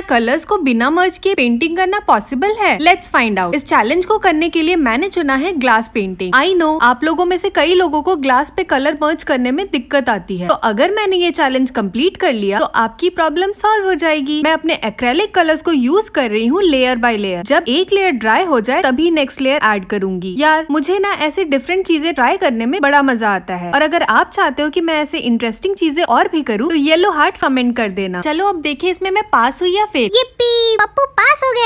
क्या कलर्स को बिना मर्ज के पेंटिंग करना पॉसिबल है लेट्स फाइंड आउट इस चैलेंज को करने के लिए मैंने चुना है ग्लास पेंटिंग आई नो आप लोगों में से कई लोगों को ग्लास पे कलर मर्ज करने में दिक्कत आती है तो अगर मैंने ये चैलेंज कम्प्लीट कर लिया तो आपकी प्रॉब्लम सॉल्व हो जाएगी मैं अपने एक्रेलिक कलर्स को यूज कर रही हूँ लेयर बाय लेयर जब एक लेयर ड्राई हो जाए तभी नेक्स्ट लेयर एड करूंगी यार मुझे ना ऐसे डिफरेंट चीजें ट्राई करने में बड़ा मजा आता है और अगर आप चाहते हो कि मैं ऐसे इंटरेस्टिंग चीजें और भी करूँ तो येलो हार्ट कमेंट कर देना चलो अब देखिए इसमें मैं पास हुई या फिर पप्पू पास हो